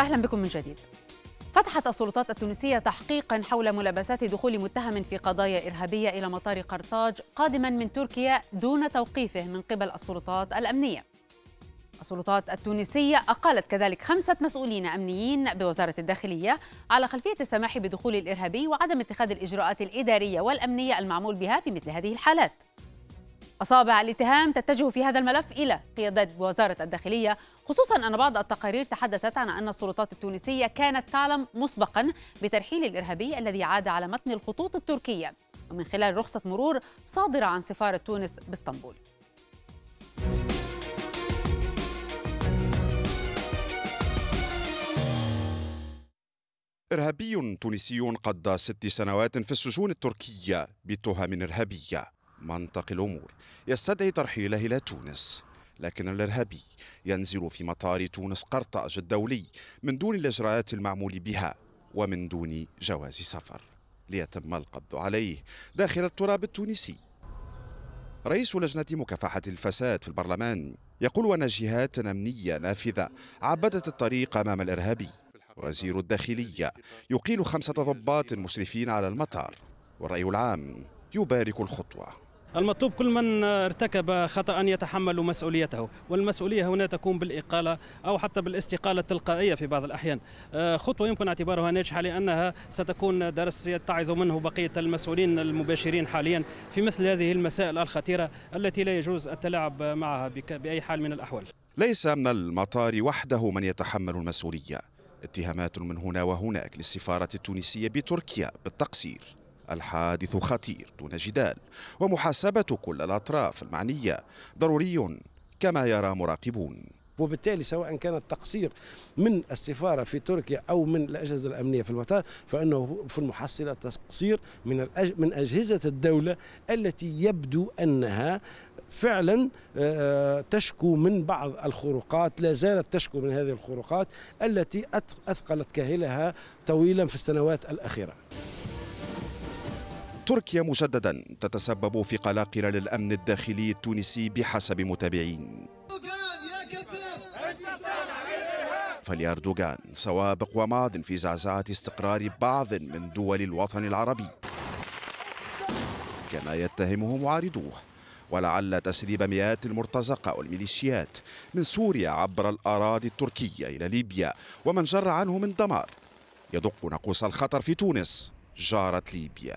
أهلا بكم من جديد فتحت السلطات التونسية تحقيقا حول ملابسات دخول متهم في قضايا إرهابية إلى مطار قرطاج قادما من تركيا دون توقيفه من قبل السلطات الأمنية السلطات التونسية أقالت كذلك خمسة مسؤولين أمنيين بوزارة الداخلية على خلفية السماح بدخول الإرهابي وعدم اتخاذ الإجراءات الإدارية والأمنية المعمول بها في مثل هذه الحالات أصابع الاتهام تتجه في هذا الملف إلى قيادات وزارة الداخلية خصوصا أن بعض التقارير تحدثت عن أن السلطات التونسية كانت تعلم مسبقا بترحيل الإرهابي الذي عاد على متن الخطوط التركية ومن خلال رخصة مرور صادرة عن سفارة تونس باسطنبول إرهابي تونسي قضى ست سنوات في السجون التركية بتهم إرهابية منطق الأمور يستدعي ترحيله إلى تونس لكن الإرهابي ينزل في مطار تونس قرطاج الدولي من دون الإجراءات المعمول بها ومن دون جواز سفر ليتم القبض عليه داخل التراب التونسي رئيس لجنة مكافحة الفساد في البرلمان يقول أن جهات أمنية نافذة عبدت الطريق أمام الإرهابي وزير الداخلية يقيل خمسة ضباط مشرفين على المطار والرأي العام يبارك الخطوة المطلوب كل من ارتكب خطأ يتحمل مسؤوليته والمسؤولية هنا تكون بالإقالة أو حتى بالاستقالة التلقائية في بعض الأحيان آه، خطوة يمكن اعتبارها ناجحة لأنها ستكون درس يتعظ منه بقية المسؤولين المباشرين حاليا في مثل هذه المسائل الخطيرة التي لا يجوز التلاعب معها بأي حال من الأحوال ليس من المطار وحده من يتحمل المسؤولية اتهامات من هنا وهناك للسفارة التونسية بتركيا بالتقصير الحادث خطير دون جدال ومحاسبة كل الأطراف المعنية ضروري كما يرى مراقبون وبالتالي سواء كان التقصير من السفارة في تركيا أو من الأجهزة الأمنية في المطار فإنه في المحصلة تقصير من من أجهزة الدولة التي يبدو أنها فعلا آه، تشكو من بعض الخروقات لا زالت تشكو من هذه الخروقات التي أثقلت كاهلها طويلا في السنوات الأخيرة تركيا مجددا تتسبب في قلاقل للأمن الداخلي التونسي بحسب متابعين فلأردوغان سوابق وماض في زعزعة استقرار بعض من دول الوطن العربي كما يتهمه معارضوه ولعل تسريب مئات المرتزقة والميليشيات من سوريا عبر الأراضي التركية إلى ليبيا ومن جر عنه من دمار يدق ناقوس الخطر في تونس جارت ليبيا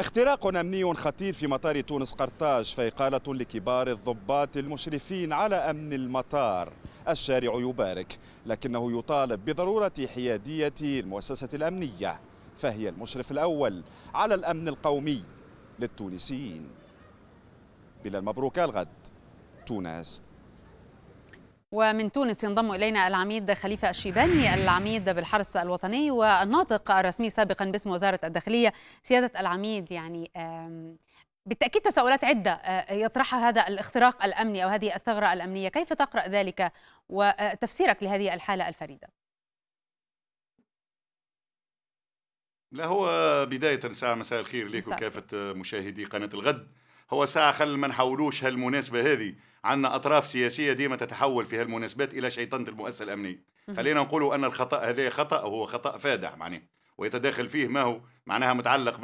اختراق أمني خطير في مطار تونس قرطاج فإقالة لكبار الضباط المشرفين على أمن المطار الشارع يبارك لكنه يطالب بضرورة حيادية المؤسسة الأمنية فهي المشرف الأول على الأمن القومي للتونسيين بلا المبروك الغد تونس ومن تونس ينضم الينا العميد خليفه الشيباني العميد بالحرس الوطني والناطق الرسمي سابقا باسم وزاره الداخليه سياده العميد يعني بالتاكيد تساؤلات عده آه، يطرحها هذا الاختراق الامني او هذه الثغره الامنيه كيف تقرا ذلك وتفسيرك لهذه الحاله الفريده لا هو بدايه ساعه مساء الخير لكم كافه مشاهدي قناه الغد هو ساعة خل ما نحولوش هالمناسبة هذه عندنا أطراف سياسية ديما تتحول في هالمناسبات إلى شيطنة المؤسسة الأمنية خلينا نقولوا أن الخطأ هذا خطأ وهو خطأ فادح معناه ويتداخل فيه ما هو معناها متعلق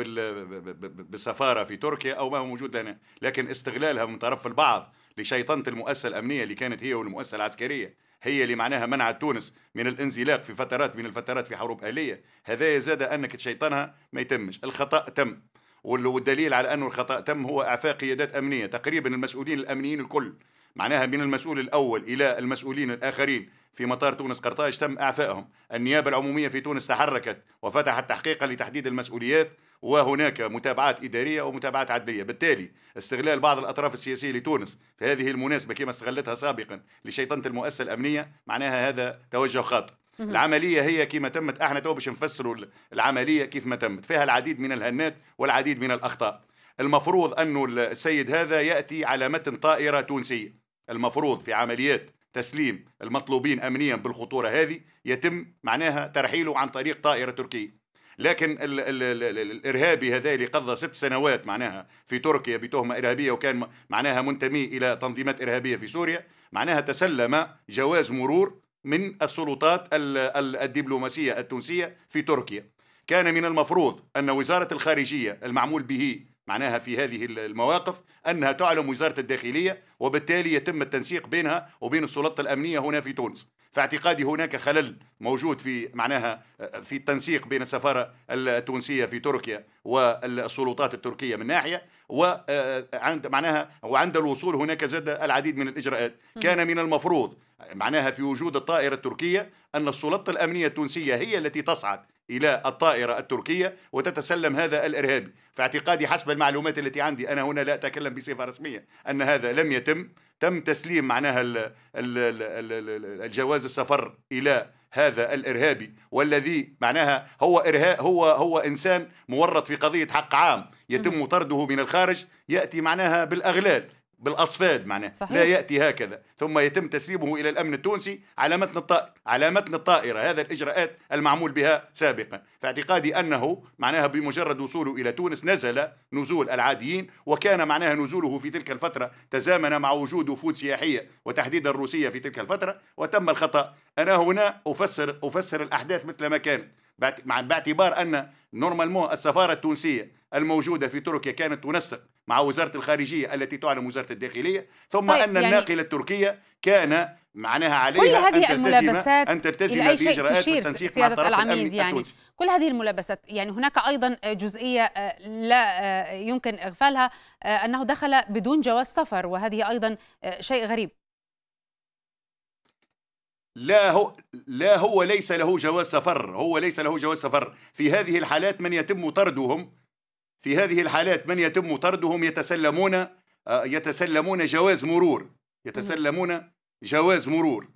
بالسفارة في تركيا أو ما هو موجود هنا لكن استغلالها من طرف البعض لشيطنة المؤسسة الأمنية اللي كانت هي والمؤسسة العسكرية هي اللي معناها منعت تونس من الانزلاق في فترات من الفترات في حروب آلية هذا زاد أنك تشيطنها ما يتمش الخطأ تم والدليل على أنه الخطأ تم هو إعفاء قيادات أمنية تقريبا المسؤولين الأمنيين الكل معناها من المسؤول الأول إلى المسؤولين الآخرين في مطار تونس قرطاج تم إعفائهم النيابة العمومية في تونس تحركت وفتحت تحقيقا لتحديد المسؤوليات وهناك متابعات إدارية ومتابعات عدلية بالتالي استغلال بعض الأطراف السياسية لتونس في هذه المناسبة كما استغلتها سابقا لشيطنة المؤسسة الأمنية معناها هذا توجه خاطئ العملية هي كما تمت احنا تو باش نفسروا العملية كيف ما تمت فيها العديد من الهنات والعديد من الأخطاء المفروض أنه السيد هذا يأتي على متن طائرة تونسية المفروض في عمليات تسليم المطلوبين أمنيا بالخطورة هذه يتم معناها ترحيله عن طريق طائرة تركية لكن الـ الـ الـ الـ الارهابي هذا اللي قضى ست سنوات معناها في تركيا بتهمه ارهابيه وكان معناها منتمي الى تنظيمات ارهابيه في سوريا معناها تسلم جواز مرور من السلطات الدبلوماسية التونسية في تركيا كان من المفروض أن وزارة الخارجية المعمول به معناها في هذه المواقف أنها تعلم وزارة الداخلية وبالتالي يتم التنسيق بينها وبين السلطة الأمنية هنا في تونس في اعتقادي هناك خلل موجود في معناها في التنسيق بين السفارة التونسية في تركيا والسلطات التركية من ناحية وعند معناها وعند الوصول هناك زاد العديد من الإجراءات كان من المفروض معناها في وجود الطائرة التركية أن السلطة الأمنية التونسية هي التي تصعد إلى الطائرة التركية وتتسلم هذا الإرهابي في اعتقادي حسب المعلومات التي عندي أنا هنا لا أتكلم بصفة رسمية أن هذا لم يتم تم تسليم معناها الجواز السفر إلى هذا الارهابي والذي معناها هو ارهاب هو هو انسان مورط في قضيه حق عام يتم طرده من الخارج ياتي معناها بالاغلال بالاصفاد معناه صحيح. لا ياتي هكذا ثم يتم تسليمه الى الامن التونسي على متن الطائر على متن الطائره هذا الاجراءات المعمول بها سابقا فاعتقادي انه معناها بمجرد وصوله الى تونس نزل نزول العاديين وكان معناها نزوله في تلك الفتره تزامن مع وجود وفود سياحيه وتحديدا الروسيه في تلك الفتره وتم الخطا انا هنا افسر افسر الاحداث مثل ما كانت باعتبار ان نورمالمون السفاره التونسيه الموجوده في تركيا كانت تنسق مع وزارة الخارجية التي تعلن وزارة الداخلية ثم طيب أن يعني الناقلة التركية كان معناها عليها كل هذه أن تلتزم أن تلتزم بإجراءات التنسيق مع الطرف الأمني يعني كل هذه الملابسات يعني هناك أيضا جزئية آه، لا آه، يمكن إغفالها آه، أنه دخل بدون جواز سفر وهذه أيضا شيء غريب لا هو لا هو ليس له جواز سفر هو ليس له جواز سفر في هذه الحالات من يتم طردهم في هذه الحالات من يتم طردهم يتسلمون آه، يتسلمون جواز مرور يتسلمون جواز مرور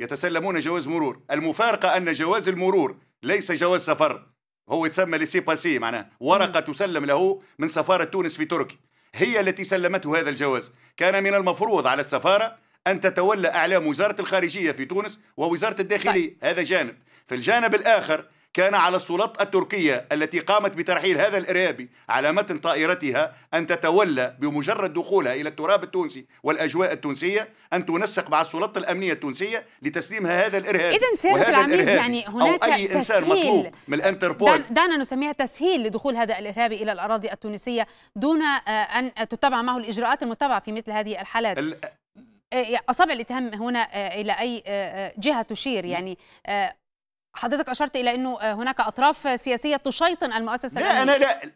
يتسلمون جواز مرور المفارقة أن جواز المرور ليس جواز سفر هو يتسمى لسي باسي معناه ورقة تسلم له من سفارة تونس في تركيا هي التي سلمته هذا الجواز كان من المفروض على السفارة أن تتولى أعلام وزارة الخارجية في تونس ووزارة الداخلية طيب. هذا جانب في الجانب الآخر كان على السلطة التركية التي قامت بترحيل هذا الإرهابي على متن طائرتها أن تتولى بمجرد دخولها إلى التراب التونسي والأجواء التونسية أن تنسق مع السلطة الأمنية التونسية لتسليمها هذا الإرهاب إذا سيادة العميد يعني هناك أو أي تسهيل إنسان مطلوب من الأنتربول دعنا نسميها تسهيل لدخول هذا الإرهابي إلى الأراضي التونسية دون آه، أن تتبع معه الإجراءات المتبعة في مثل هذه الحالات آه، أصابع الاتهام هنا آه، إلى أي جهة تشير يعني حضرتك اشرت الى انه آه، هناك اطراف سياسيه تشيطن المؤسسه لا انا لا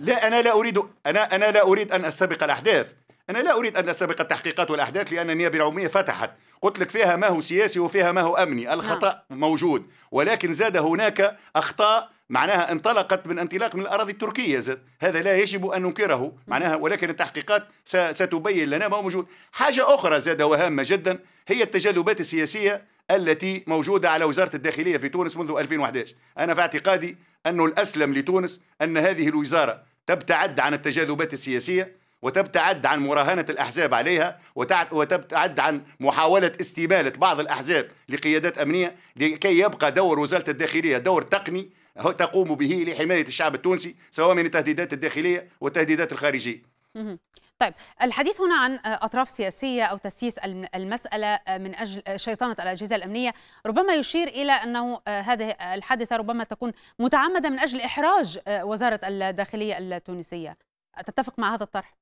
لا انا لا اريد انا انا لا اريد ان استبق الاحداث انا لا اريد ان استبق التحقيقات والاحداث لان النيابه العموميه فتحت قلت لك فيها ما هو سياسي وفيها ما هو امني نعم. الخطا موجود ولكن زاد هناك اخطاء معناها انطلقت من انطلاق من الاراضي التركيه زاد هذا لا يجب ان ننكره نعم. معناها ولكن التحقيقات ستبين لنا ما هو موجود حاجه اخرى زاد وهامه جدا هي التجاذبات السياسيه التي موجودة على وزارة الداخلية في تونس منذ 2011 أنا في اعتقادي أنه الأسلم لتونس أن هذه الوزارة تبتعد عن التجاذبات السياسية وتبتعد عن مراهنة الأحزاب عليها وتبتعد عن محاولة استبالة بعض الأحزاب لقيادات أمنية لكي يبقى دور وزارة الداخلية دور تقني تقوم به لحماية الشعب التونسي سواء من التهديدات الداخلية والتهديدات الخارجية طيب الحديث هنا عن آه، أطراف سياسية أو تسييس المسألة آه، من أجل آه، شيطنة الأجهزة الأمنية ربما يشير إلى أنه هذه الحادثة ربما تكون متعمدة من أجل إحراج وزارة الداخلية التونسية تتفق مع هذا الطرح؟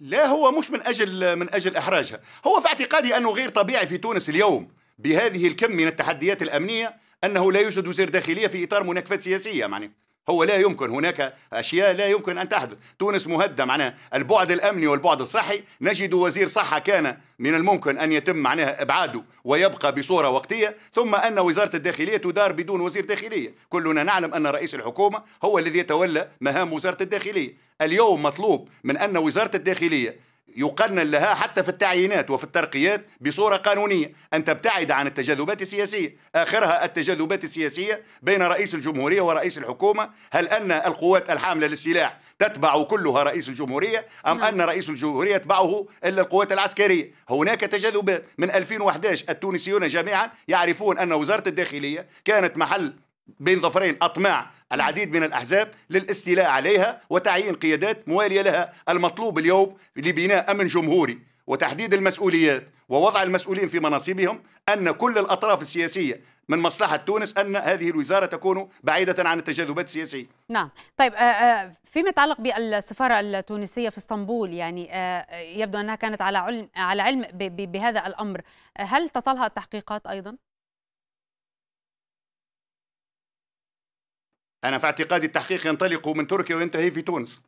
لا هو مش من أجل من أجل إحراجها هو في اعتقادي أنه غير طبيعي في تونس اليوم بهذه الكم من التحديات الأمنية أنه لا يوجد وزير داخلية في إطار مناكفات سياسية يعني هو لا يمكن هناك أشياء لا يمكن أن تحدث تونس مهدة معناها البعد الأمني والبعد الصحي نجد وزير صحة كان من الممكن أن يتم معناها إبعاده ويبقى بصورة وقتية ثم أن وزارة الداخلية تدار بدون وزير داخلية كلنا نعلم أن رئيس الحكومة هو الذي يتولى مهام وزارة الداخلية اليوم مطلوب من أن وزارة الداخلية يقنن لها حتى في التعيينات وفي الترقيات بصورة قانونية أن تبتعد عن التجاذبات السياسية آخرها التجاذبات السياسية بين رئيس الجمهورية ورئيس الحكومة هل أن القوات الحاملة للسلاح تتبع كلها رئيس الجمهورية أم نعم. أن رئيس الجمهورية يتبعه إلا القوات العسكرية هناك تجاذبات من 2011 التونسيون جميعا يعرفون أن وزارة الداخلية كانت محل بين ظفرين أطماع العديد من الأحزاب للاستيلاء عليها وتعيين قيادات موالية لها المطلوب اليوم لبناء أمن جمهوري وتحديد المسؤوليات ووضع المسؤولين في مناصبهم أن كل الأطراف السياسية من مصلحة تونس أن هذه الوزارة تكون بعيدة عن التجاذبات السياسية نعم طيب آه، آه، فيما يتعلق بالسفارة التونسية في اسطنبول يعني آه، يبدو أنها كانت على علم على علم بهذا الأمر هل تطالها التحقيقات أيضا؟ انا في اعتقادي التحقيق ينطلق من تركيا وينتهي في تونس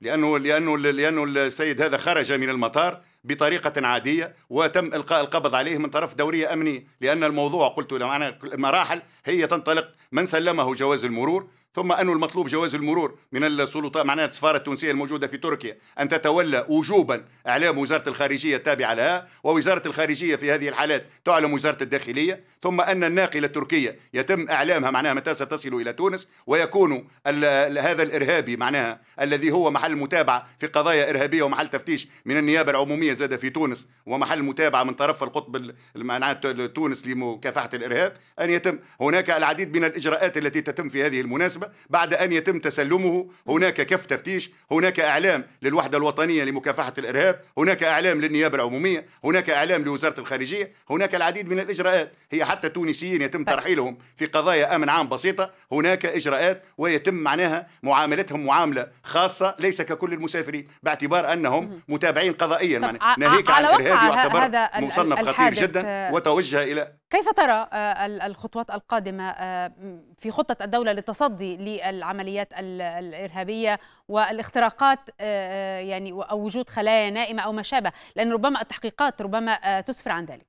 لانه لانه لانه السيد هذا خرج من المطار بطريقه عاديه وتم القاء القبض عليه من طرف دوريه امنيه لان الموضوع قلت معنا المراحل هي تنطلق من سلمه جواز المرور ثم أن المطلوب جواز المرور من السلطات معناها السفارة التونسية الموجودة في تركيا أن تتولى وجوبا إعلام وزارة الخارجية التابعة لها ووزارة الخارجية في هذه الحالات تعلم وزارة الداخلية ثم أن الناقلة التركية يتم إعلامها معناها متى ستصل إلى تونس ويكون هذا الإرهابي معناها الذي هو محل متابعة في قضايا إرهابية ومحل تفتيش من النيابة العمومية زاد في تونس ومحل متابعة من طرف القطب معناها تونس لمكافحة الإرهاب أن يتم هناك العديد من الإجراءات التي تتم في هذه المناسبة المناسبة بعد أن يتم تسلمه هناك كف تفتيش هناك أعلام للوحدة الوطنية لمكافحة الإرهاب هناك أعلام للنيابة العمومية هناك أعلام لوزارة الخارجية هناك العديد من الإجراءات هي حتى تونسيين يتم طيب. ترحيلهم في قضايا أمن عام بسيطة هناك إجراءات ويتم معناها معاملتهم معاملة خاصة ليس ككل المسافرين باعتبار أنهم متابعين قضائيا طيب، ناهيك عن الإرهاب يعتبر مصنف خطير جدا وتوجه إلى كيف ترى آه، الخطوات القادمة آه، في خطة الدولة للتصدي للعمليات الإرهابية والاختراقات آه، يعني أو وجود خلايا نائمة أو ما شابه لأن ربما التحقيقات ربما تسفر عن ذلك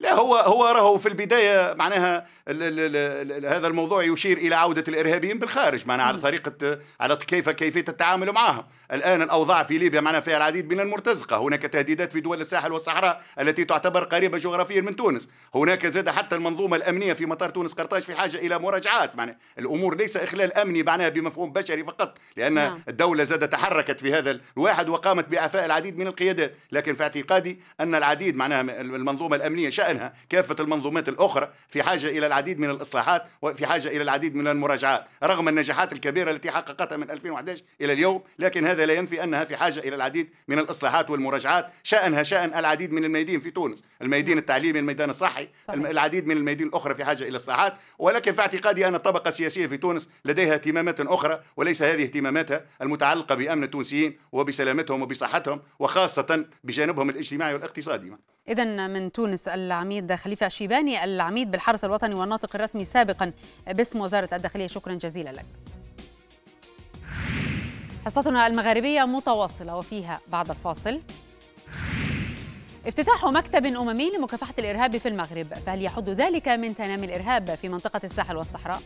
لا هو هو راهو في البدايه معناها الـ الـ الـ هذا الموضوع يشير الى عوده الارهابيين بالخارج معناها على طريقه على كيف كيفيه التعامل معهم الآن الأوضاع في ليبيا معنا فيها العديد من المرتزقة هناك تهديدات في دول الساحل والصحراء التي تعتبر قريبة جغرافيا من تونس هناك زاد حتى المنظومة الأمنية في مطار تونس قرطاج في حاجة إلى مراجعات معنا الأمور ليس إخلال أمني معناها بمفهوم بشري فقط لأن نعم. الدولة زاد تحركت في هذا الواحد وقامت بإعفاء العديد من القيادات لكن في اعتقادي أن العديد معناها المنظومة الأمنية شأنها كافة المنظومات الأخرى في حاجة إلى العديد من الإصلاحات وفي حاجة إلى العديد من المراجعات رغم النجاحات الكبيرة التي حققتها من 2011 إلى اليوم لكن هذا هذا لا ينفي أنها في حاجة إلى العديد من الإصلاحات والمراجعات شأنها شأن العديد من الميادين في تونس الميادين نعم. التعليمي الميدان الصحي صحيح. العديد من الميادين الأخرى في حاجة إلى إصلاحات ولكن في اعتقادي أن الطبقة السياسية في تونس لديها اهتمامات أخرى وليس هذه اهتماماتها المتعلقة بأمن التونسيين وبسلامتهم وبصحتهم وخاصة بجانبهم الاجتماعي والاقتصادي إذا من تونس العميد خليفة الشيباني العميد بالحرس الوطني والناطق الرسمي سابقا باسم وزارة الداخلية شكرا جزيلا لك حصتنا المغاربية متواصلة وفيها بعد الفاصل افتتاح مكتب أممي لمكافحة الإرهاب في المغرب فهل يحد ذلك من تنامي الإرهاب في منطقة الساحل والصحراء؟